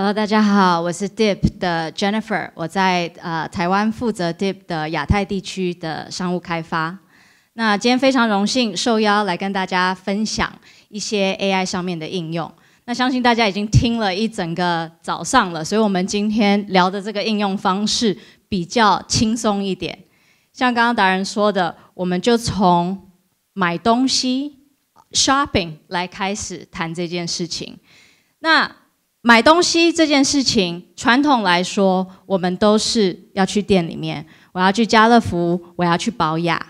Hello，大家好，我是 Deep 的 Jennifer，我在呃台湾负责 Deep 的亚太地区的商务开发。那今天非常荣幸受邀来跟大家分享一些 AI 上面的应用。那相信大家已经听了一整个早上了，所以我们今天聊的这个应用方式比较轻松一点。像刚刚达人说的，我们就从买东西 （shopping） 来开始谈这件事情。那买东西这件事情，传统来说，我们都是要去店里面。我要去家乐福，我要去保养。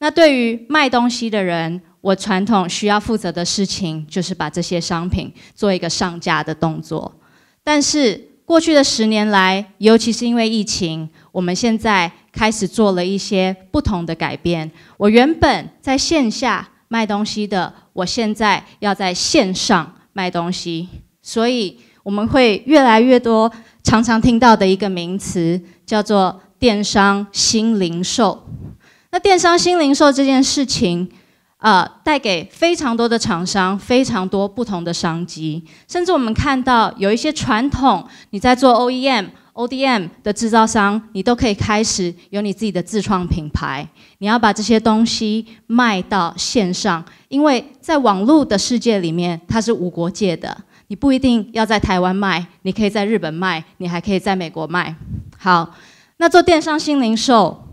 那对于卖东西的人，我传统需要负责的事情，就是把这些商品做一个上架的动作。但是过去的十年来，尤其是因为疫情，我们现在开始做了一些不同的改变。我原本在线下卖东西的，我现在要在线上卖东西。所以我们会越来越多常常听到的一个名词叫做电商新零售。那电商新零售这件事情，呃，带给非常多的厂商非常多不同的商机，甚至我们看到有一些传统你在做 OEM。O D M 的制造商，你都可以开始有你自己的自创品牌。你要把这些东西卖到线上，因为在网络的世界里面，它是无国界的。你不一定要在台湾卖，你可以在日本卖，你还可以在美国卖。好，那做电商新零售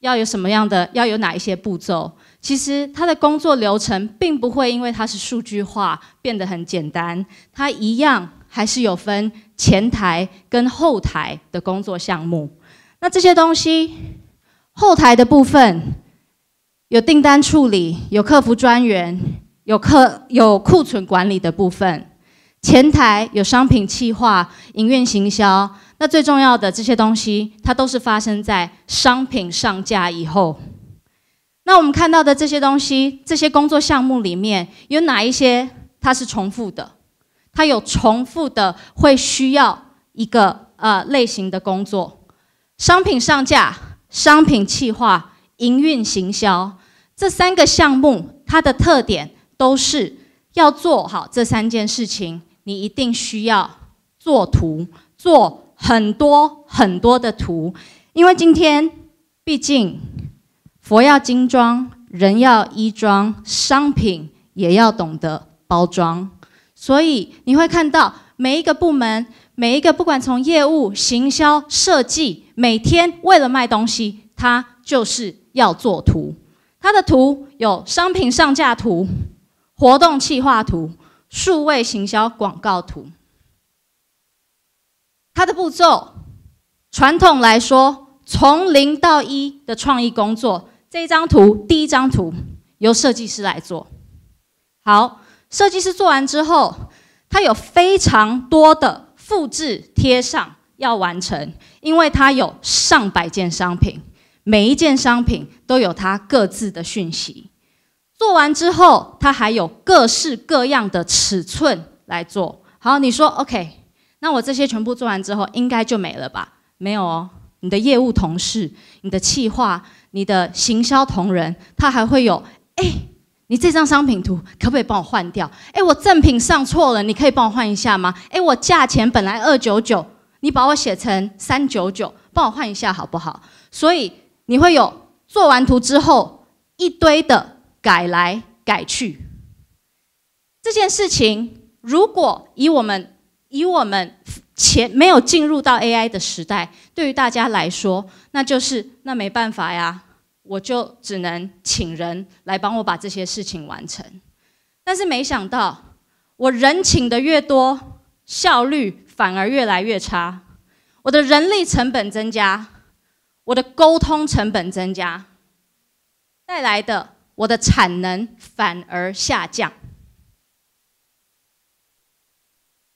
要有什么样的，要有哪一些步骤？其实它的工作流程并不会因为它是数据化变得很简单，它一样。还是有分前台跟后台的工作项目。那这些东西，后台的部分有订单处理，有客服专员，有客有库存管理的部分。前台有商品企划、营运行销。那最重要的这些东西，它都是发生在商品上架以后。那我们看到的这些东西，这些工作项目里面有哪一些它是重复的？它有重复的，会需要一个呃类型的工作。商品上架、商品企划、营运行销这三个项目，它的特点都是要做好这三件事情。你一定需要做图，做很多很多的图，因为今天毕竟佛要精装，人要衣装，商品也要懂得包装。所以你会看到每一个部门，每一个不管从业务、行销、设计，每天为了卖东西，它就是要做图。它的图有商品上架图、活动企划图、数位行销广告图。它的步骤，传统来说，从零到一的创意工作，这张图第一张图由设计师来做。好。设计师做完之后，他有非常多的复制贴上要完成，因为他有上百件商品，每一件商品都有他各自的讯息。做完之后，他还有各式各样的尺寸来做。好，你说 OK？那我这些全部做完之后，应该就没了吧？没有哦，你的业务同事、你的企划、你的行销同仁，他还会有哎。你这张商品图可不可以帮我换掉？哎，我赠品上错了，你可以帮我换一下吗？哎，我价钱本来二九九，你把我写成三九九，帮我换一下好不好？所以你会有做完图之后一堆的改来改去。这件事情如果以我们以我们前没有进入到 AI 的时代，对于大家来说，那就是那没办法呀。我就只能请人来帮我把这些事情完成，但是没想到我人请的越多，效率反而越来越差，我的人力成本增加，我的沟通成本增加，带来的我的产能反而下降。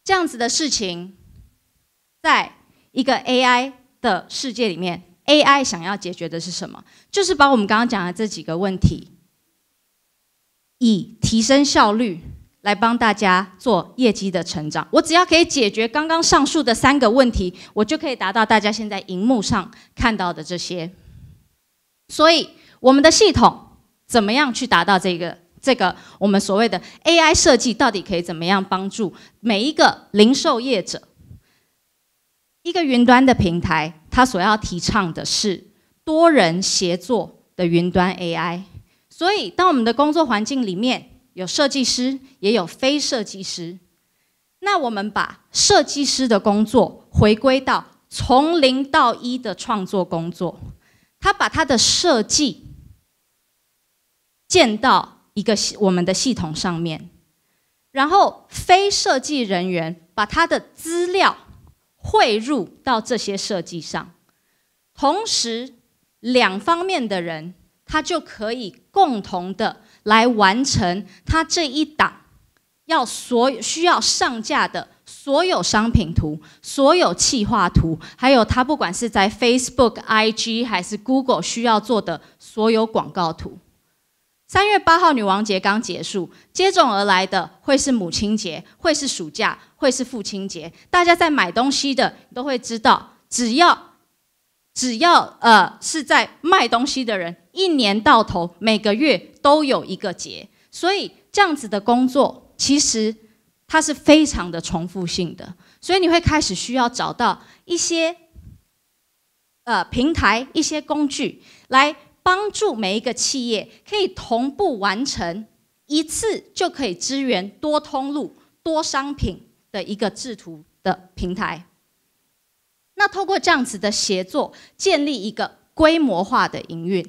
这样子的事情，在一个 AI 的世界里面。AI 想要解决的是什么？就是把我们刚刚讲的这几个问题，以提升效率来帮大家做业绩的成长。我只要可以解决刚刚上述的三个问题，我就可以达到大家现在荧幕上看到的这些。所以，我们的系统怎么样去达到这个？这个我们所谓的 AI 设计到底可以怎么样帮助每一个零售业者？一个云端的平台。他所要提倡的是多人协作的云端 AI，所以当我们的工作环境里面有设计师，也有非设计师，那我们把设计师的工作回归到从零到一的创作工作，他把他的设计建到一个我们的系统上面，然后非设计人员把他的资料。汇入到这些设计上，同时两方面的人，他就可以共同的来完成他这一档要所需要上架的所有商品图、所有企划图，还有他不管是在 Facebook、IG 还是 Google 需要做的所有广告图。三月八号女王节刚结束，接踵而来的会是母亲节，会是暑假，会是父亲节。大家在买东西的都会知道，只要只要呃是在卖东西的人，一年到头每个月都有一个节，所以这样子的工作其实它是非常的重复性的，所以你会开始需要找到一些呃平台、一些工具来。帮助每一个企业可以同步完成一次就可以支援多通路、多商品的一个制图的平台。那透过这样子的协作，建立一个规模化的营运。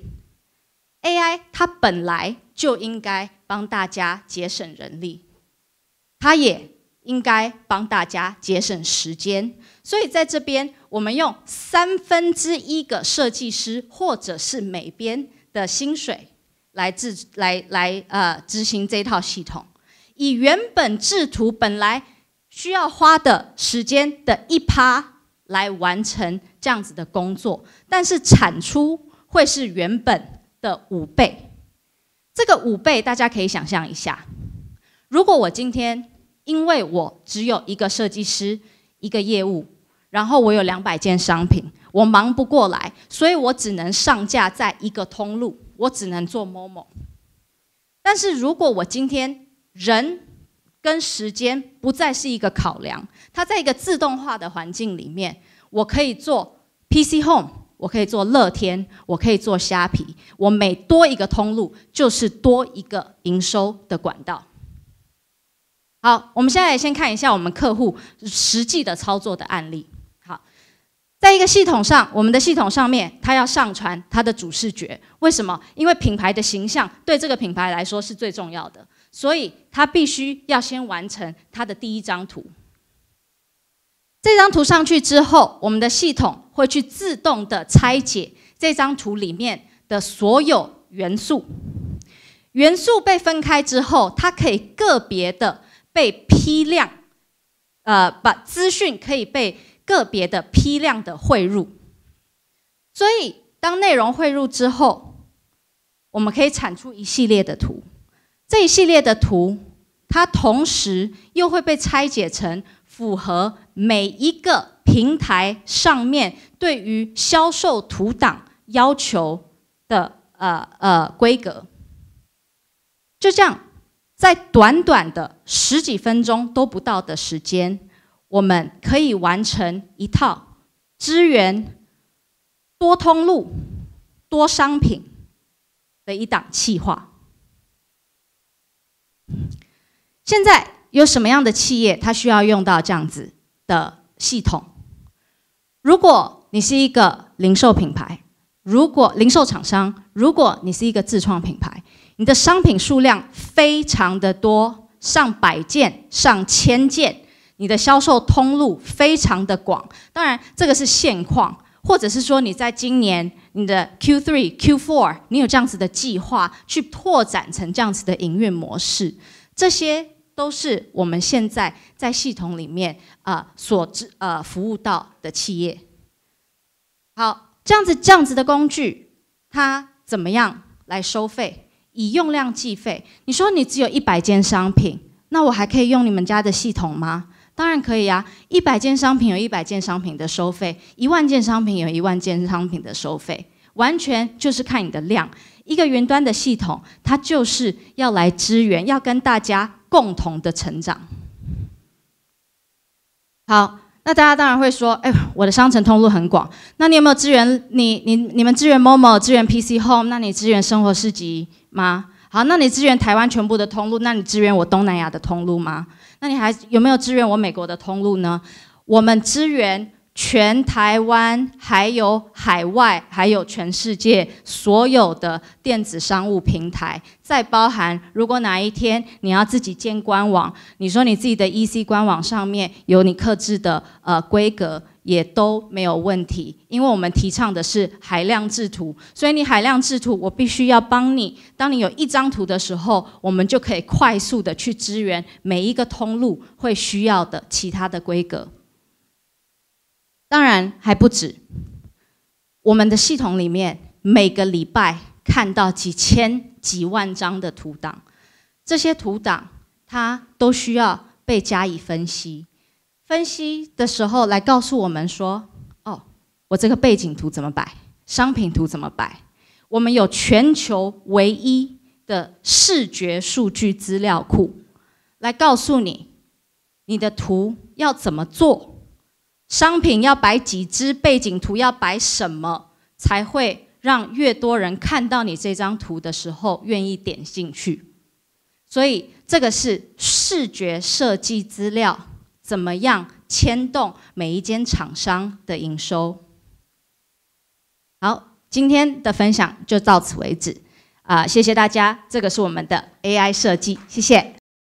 AI 它本来就应该帮大家节省人力，它也。应该帮大家节省时间，所以在这边，我们用三分之一个设计师或者是美编的薪水来制来来呃执行这套系统，以原本制图本来需要花的时间的一趴来完成这样子的工作，但是产出会是原本的五倍。这个五倍大家可以想象一下，如果我今天。因为我只有一个设计师，一个业务，然后我有两百件商品，我忙不过来，所以我只能上架在一个通路，我只能做某某。但是如果我今天人跟时间不再是一个考量，它在一个自动化的环境里面，我可以做 PC Home，我可以做乐天，我可以做虾皮，我每多一个通路就是多一个营收的管道。好，我们现在先看一下我们客户实际的操作的案例。好，在一个系统上，我们的系统上面，它要上传它的主视觉，为什么？因为品牌的形象对这个品牌来说是最重要的，所以它必须要先完成它的第一张图。这张图上去之后，我们的系统会去自动的拆解这张图里面的所有元素。元素被分开之后，它可以个别的。被批量，呃，把资讯可以被个别的批量的汇入，所以当内容汇入之后，我们可以产出一系列的图，这一系列的图，它同时又会被拆解成符合每一个平台上面对于销售图档要求的呃呃规格，就这样。在短短的十几分钟都不到的时间，我们可以完成一套资源多通路、多商品的一档企划。现在有什么样的企业它需要用到这样子的系统？如果你是一个零售品牌。如果零售厂商，如果你是一个自创品牌，你的商品数量非常的多，上百件、上千件，你的销售通路非常的广。当然，这个是现况，或者是说你在今年你的 Q three、Q four，你有这样子的计划去拓展成这样子的营运模式，这些都是我们现在在系统里面啊所支啊服务到的企业。好。这样子、这样子的工具，它怎么样来收费？以用量计费。你说你只有一百件商品，那我还可以用你们家的系统吗？当然可以啊！一百件商品有一百件商品的收费，一万件商品有一万件商品的收费，完全就是看你的量。一个云端的系统，它就是要来支援，要跟大家共同的成长。好。那大家当然会说，哎，我的商城通路很广，那你有没有支援你你你们支援 Momo、支援 PC Home，那你支援生活市集吗？好，那你支援台湾全部的通路，那你支援我东南亚的通路吗？那你还有没有支援我美国的通路呢？我们支援。全台湾、还有海外、还有全世界所有的电子商务平台，再包含如果哪一天你要自己建官网，你说你自己的 E C 官网上面有你刻制的呃规格，也都没有问题，因为我们提倡的是海量制图，所以你海量制图，我必须要帮你。当你有一张图的时候，我们就可以快速的去支援每一个通路会需要的其他的规格。当然还不止，我们的系统里面每个礼拜看到几千几万张的图档，这些图档它都需要被加以分析。分析的时候来告诉我们说：“哦，我这个背景图怎么摆，商品图怎么摆。”我们有全球唯一的视觉数据资料库，来告诉你你的图要怎么做。商品要摆几支，背景图要摆什么，才会让越多人看到你这张图的时候愿意点进去？所以这个是视觉设计资料怎么样牵动每一间厂商的营收？好，今天的分享就到此为止，啊，谢谢大家，这个是我们的 AI 设计，谢谢。